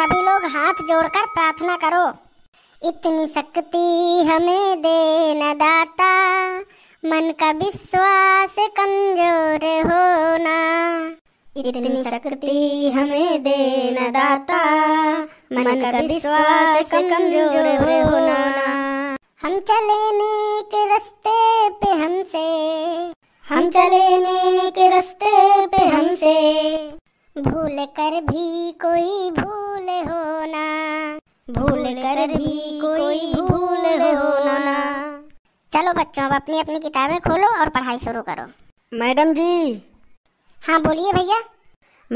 सभी लोग हाथ जोड़कर प्रार्थना करो इतनी शक्ति हमें दे न दाता मन का विश्वास कमजोर होना इतनी शक्ति हमें दे न दाता मन का विश्वास कमजोर होना हम चले नेक रस्ते पे हमसे हम चले नेक रस्ते पे हमसे भूल कर भी कोई भूल होना भूल कर भी कोई भूल होना चलो बच्चों अब अपनी अपनी किताबें खोलो और पढ़ाई शुरू करो मैडम जी हाँ बोलिए भैया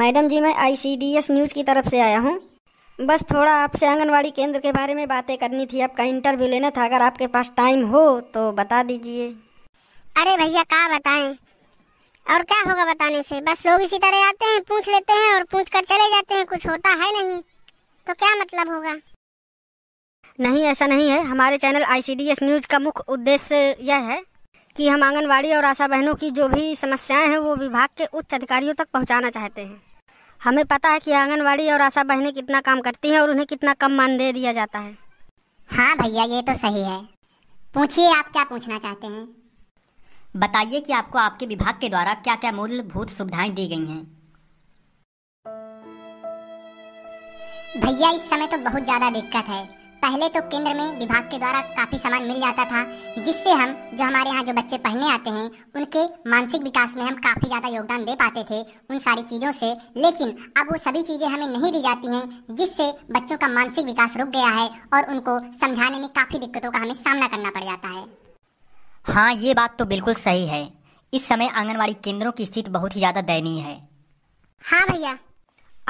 मैडम जी मैं आईसीडीएस न्यूज़ की तरफ से आया हूँ बस थोड़ा आपसे आंगनवाड़ी केंद्र के बारे में बातें करनी थी आपका इंटरव्यू लेना था अगर आपके पास टाइम हो तो बता दीजिए अरे भैया कहाँ बताएं और क्या होगा बताने से बस लोग इसी तरह आते हैं पूछ लेते हैं और पूछ कर चले जाते हैं कुछ होता है नहीं तो क्या मतलब होगा नहीं ऐसा नहीं है हमारे चैनल एस न्यूज का मुख्य उद्देश्य यह है कि हम आंगनवाड़ी और आशा बहनों की जो भी समस्याएं हैं वो विभाग के उच्च अधिकारियों तक पहुंचाना चाहते हैं हमें पता है कि आंगनवाड़ी और आशा बहनें कितना काम करती हैं और उन्हें कितना कम मानदेय दिया जाता है हाँ भैया ये तो सही है पूछिए आप क्या पूछना चाहते हैं बताइए कि आपको आपके विभाग के द्वारा क्या क्या मूलभूत सुविधाएं दी गई हैं भैया इस समय तो बहुत ज्यादा दिक्कत है पहले तो केंद्र में विभाग के द्वारा काफी सामान मिल जाता था जिससे हम जो हमारे यहाँ जो बच्चे पढ़ने आते हैं उनके मानसिक विकास में हम काफी ज्यादा योगदान दे पाते थे उन सारी चीजों से लेकिन अब वो सभी चीजें हमें नहीं दी जाती हैं जिससे बच्चों का मानसिक विकास रुक गया है और उनको समझाने में काफी दिक्कतों का हमें सामना करना पड़ जाता है हाँ ये बात तो बिल्कुल सही है इस समय आंगनबाड़ी केंद्रों की स्थिति बहुत ही ज़्यादा दयनीय है हाँ भैया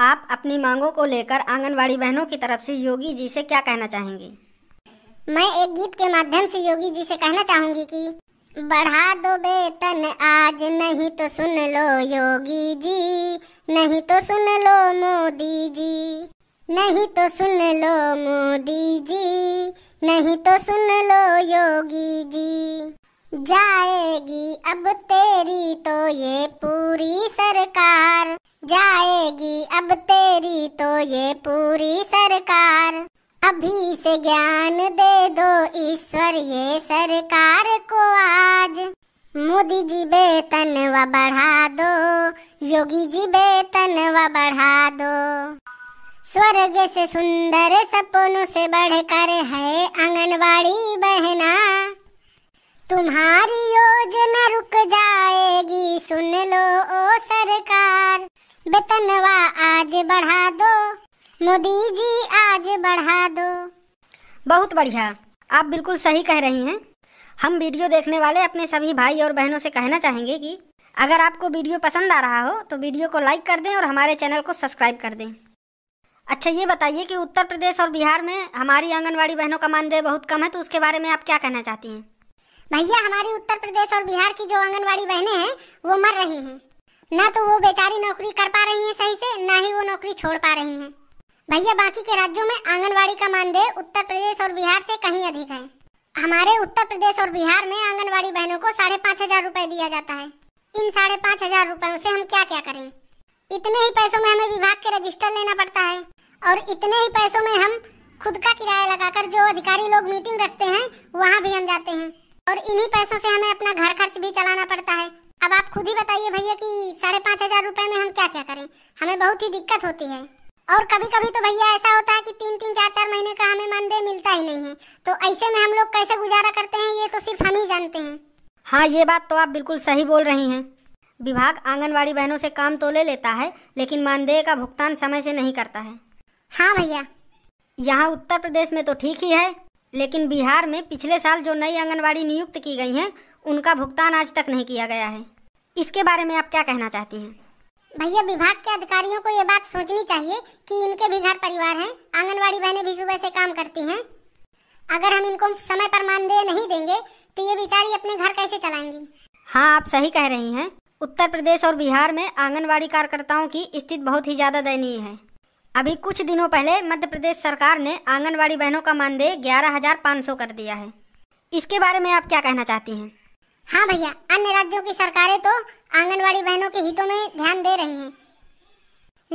आप अपनी मांगों को लेकर आंगनबाड़ी बहनों की तरफ से योगी जी से क्या कहना चाहेंगी मैं एक गीत के माध्यम से योगी जी से कहना चाहूंगी कि बढ़ा दो वेतन आज नहीं तो सुन लो योगी जी नहीं तो सुन लो मोदी जी नहीं तो सुन लो मोदी जी नहीं तो सुन लो योगी जी जाएगी अब तेरी तो ये पूरी सरकार जाएगी अब तेरी तो ये पूरी सरकार अभी से ज्ञान दे दो ईश्वर ये सरकार को आज मोदी जी वेतन व बढ़ा दो योगी जी वेतन व बढ़ा दो स्वर्ग से सुंदर सपनों से बढ़कर है आंगनबाड़ी तुम्हारी योजना रुक जाएगी सुन लो ओ सरकार वेतनवा आज बढ़ा दो मोदी जी आज बढ़ा दो बहुत बढ़िया आप बिल्कुल सही कह रही हैं हम वीडियो देखने वाले अपने सभी भाई और बहनों से कहना चाहेंगे कि अगर आपको वीडियो पसंद आ रहा हो तो वीडियो को लाइक कर दें और हमारे चैनल को सब्सक्राइब कर दें अच्छा ये बताइए कि उत्तर प्रदेश और बिहार में हमारी आंगनवाड़ी बहनों का मानदेय बहुत कम है तो उसके बारे में आप क्या कहना चाहती हैं भैया हमारी उत्तर प्रदेश और बिहार की जो आंगनबाड़ी बहने हैं वो मर रही हैं ना तो वो बेचारी नौकरी कर पा रही हैं सही से ना ही वो नौकरी छोड़ पा रही हैं भैया बाकी के राज्यों में आंगनबाड़ी का मानदेय उत्तर प्रदेश और बिहार से कहीं अधिक है हमारे उत्तर प्रदेश और बिहार में आंगनबाड़ी बहनों को साढ़े पाँच हजार रूपए दिया जाता है इन साढ़े पाँच हजार रुपयों से हम क्या क्या करें इतने ही पैसों में हमें विभाग के रजिस्टर लेना पड़ता है और इतने ही पैसों में हम खुद का किराया लगाकर जो अधिकारी लोग मीटिंग रखते हैं वहाँ भी हम जाते हैं और इन्हीं पैसों से हमें अपना घर खर्च भी चलाना पड़ता है अब आप खुद ही बताइए भैया कि साढ़े पाँच हजार रूपए में हम क्या क्या करें हमें बहुत ही दिक्कत होती है और कभी कभी तो भैया ऐसा होता है कि तीन तीन चार चार महीने का हमें मानदेय मिलता ही नहीं है तो ऐसे में हम लोग कैसे गुजारा करते हैं ये तो सिर्फ हम ही जानते हैं हाँ ये बात तो आप बिल्कुल सही बोल रही हैं विभाग आंगनवाड़ी बहनों से काम तो ले लेता है लेकिन मानदेय का भुगतान समय से नहीं करता है हाँ भैया यहाँ उत्तर प्रदेश में तो ठीक ही है लेकिन बिहार में पिछले साल जो नई आंगनबाड़ी नियुक्त की गई हैं उनका भुगतान आज तक नहीं किया गया है इसके बारे में आप क्या कहना चाहती हैं भैया विभाग के अधिकारियों को ये बात सोचनी चाहिए कि इनके भी घर परिवार हैं आंगनबाड़ी बहनें भी सुबह से काम करती हैं अगर हम इनको समय पर मानदेय नहीं देंगे तो ये बेचारी अपने घर कैसे चलाएंगी हाँ आप सही कह रही हैं उत्तर प्रदेश और बिहार में आंगनबाड़ी कार्यकर्ताओं की स्थिति बहुत ही ज़्यादा दयनीय है अभी कुछ दिनों पहले मध्य प्रदेश सरकार ने आंगनवाड़ी बहनों का मानदेय ग्यारह हजार पाँच सौ कर दिया है इसके बारे में आप क्या कहना चाहती हैं हाँ भैया अन्य राज्यों की सरकारें तो आंगनवाड़ी बहनों के हितों में ध्यान दे रही हैं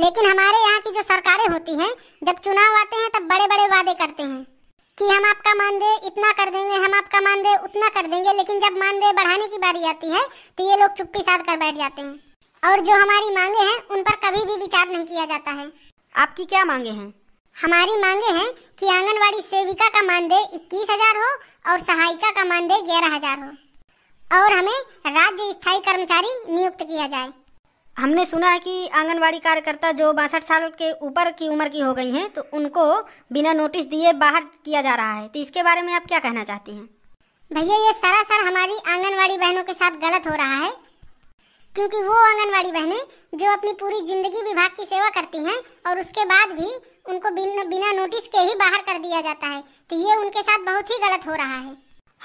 लेकिन हमारे यहाँ की जो सरकारें होती हैं जब चुनाव आते हैं तब बड़े बड़े वादे करते हैं कि हम आपका मानदेय इतना कर देंगे हम आपका मानदेय उतना कर देंगे लेकिन जब मानदेय बढ़ाने की बारी आती है तो ये लोग चुप्पी साध कर बैठ जाते हैं और जो हमारी मांगे हैं उन पर कभी भी विचार नहीं किया जाता है आपकी क्या मांगे हैं हमारी मांगे हैं कि आंगनवाड़ी सेविका का मानदेय इक्कीस हजार हो और सहायिका का मानदेय ग्यारह हजार हो और हमें राज्य स्थायी कर्मचारी नियुक्त किया जाए हमने सुना है कि आंगनवाड़ी कार्यकर्ता जो बासठ साल के ऊपर की उम्र की हो गई हैं तो उनको बिना नोटिस दिए बाहर किया जा रहा है तो इसके बारे में आप क्या कहना चाहती हैं भैया ये सरासर हमारी आंगनवाड़ी बहनों के साथ गलत हो रहा है क्योंकि वो आंगनवाड़ी बहने जो अपनी पूरी जिंदगी विभाग की सेवा करती हैं और उसके बाद भी उनको बिन, बिना नोटिस के ही बाहर कर दिया जाता है तो ये उनके साथ बहुत ही गलत हो रहा है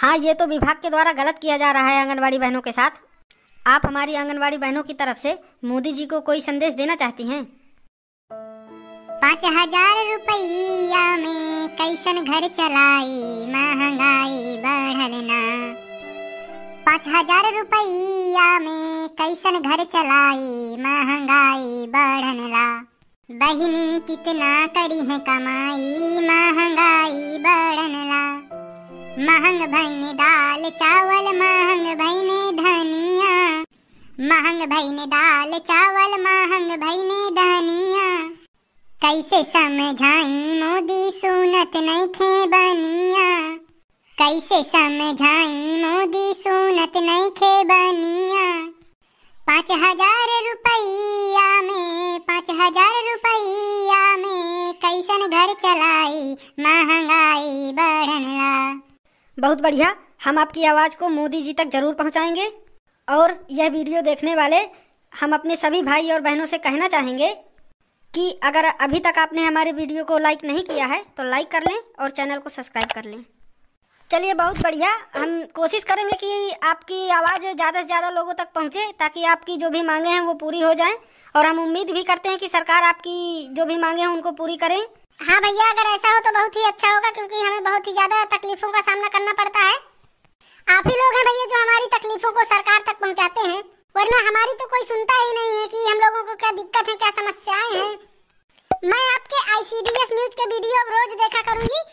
हाँ ये तो विभाग के द्वारा गलत किया जा रहा है आंगनबाड़ी बहनों के साथ आप हमारी आंगनबाड़ी बहनों की तरफ से मोदी जी को कोई संदेश देना चाहती हैं पाँच हजार रुपया में कैसन घर चलाई महंगाई बढ़ना पाँच हजार रुपया में कैसन घर चलाई महंगाई बढ़न ला बहनी कितना करी है कमाई महंगाई बढ़न ला महंग भाई दाल चावल महंग ने धनिया महंग ने दाल चावल महंग ने धनिया कैसे समझाई मोदी सुनत नहीं थे बनिया कैसे समझाई मोदी सुनत नहीं खे बनिया पाँच हजार रुपया में पाँच हजार रुपया में कैसन घर चलाई महंगाई बढ़ला बहुत बढ़िया हम आपकी आवाज़ को मोदी जी तक जरूर पहुंचाएंगे और यह वीडियो देखने वाले हम अपने सभी भाई और बहनों से कहना चाहेंगे कि अगर अभी तक आपने हमारे वीडियो को लाइक नहीं किया है तो लाइक कर लें और चैनल को सब्सक्राइब कर लें चलिए बहुत बढ़िया हम कोशिश करेंगे कि आपकी आवाज़ ज़्यादा से ज़्यादा लोगों तक पहुँचे ताकि आपकी जो भी मांगे हैं वो पूरी हो जाएं और हम उम्मीद भी करते हैं कि सरकार आपकी जो भी मांगे हैं उनको पूरी करें हाँ भैया अगर ऐसा हो तो बहुत ही अच्छा होगा क्योंकि हमें बहुत ही ज़्यादा तकलीफ़ों का सामना करना पड़ता है आप ही लोग हैं भैया जो हमारी तकलीफ़ों को सरकार तक पहुँचाते हैं वरना हमारी तो कोई सुनता ही नहीं है कि हम लोगों को क्या दिक्कत है क्या समस्याएं हैं मैं आपके आईसीडीएस न्यूज़ के वीडियो रोज़ देखा करूँगी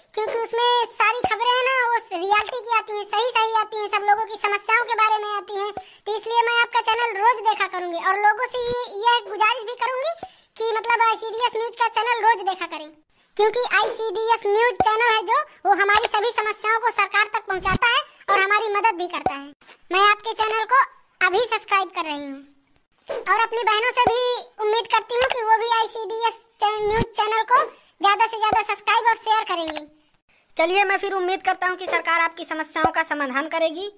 क्योंकि आईसीडीएस न्यूज चैनल है जो वो हमारी सभी समस्याओं को सरकार तक पहुंचाता है और हमारी मदद भी करता है मैं आपके चैनल को अभी सब्सक्राइब कर रही हूँ और अपनी बहनों से भी उम्मीद करती हूँ कि वो भी आईसीडीएस न्यूज चैनल को ज्यादा से ज्यादा सब्सक्राइब और शेयर करेंगी चलिए मैं फिर उम्मीद करता हूँ कि सरकार आपकी समस्याओं का समाधान करेगी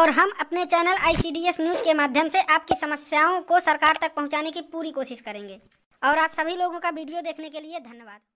और हम अपने चैनल आईसीडीएस न्यूज के माध्यम से आपकी समस्याओं को सरकार तक पहुँचाने की पूरी कोशिश करेंगे और आप सभी लोगों का वीडियो देखने के लिए धन्यवाद